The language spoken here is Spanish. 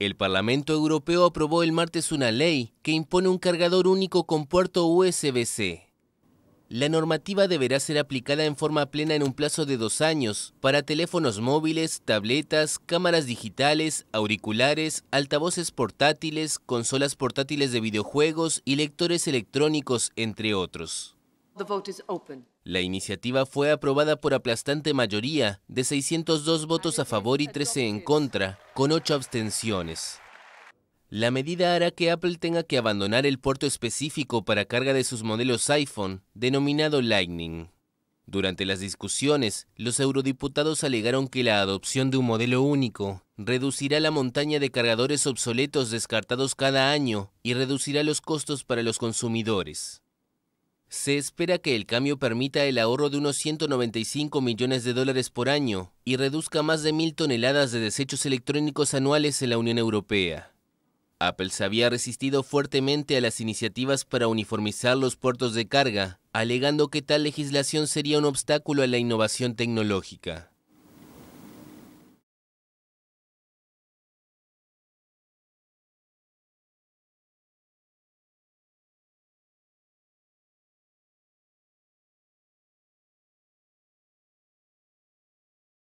El Parlamento Europeo aprobó el martes una ley que impone un cargador único con puerto USB-C. La normativa deberá ser aplicada en forma plena en un plazo de dos años para teléfonos móviles, tabletas, cámaras digitales, auriculares, altavoces portátiles, consolas portátiles de videojuegos y lectores electrónicos, entre otros. La iniciativa fue aprobada por aplastante mayoría de 602 votos a favor y 13 en contra, con 8 abstenciones. La medida hará que Apple tenga que abandonar el puerto específico para carga de sus modelos iPhone, denominado Lightning. Durante las discusiones, los eurodiputados alegaron que la adopción de un modelo único reducirá la montaña de cargadores obsoletos descartados cada año y reducirá los costos para los consumidores. Se espera que el cambio permita el ahorro de unos 195 millones de dólares por año y reduzca más de mil toneladas de desechos electrónicos anuales en la Unión Europea. Apple se había resistido fuertemente a las iniciativas para uniformizar los puertos de carga, alegando que tal legislación sería un obstáculo a la innovación tecnológica.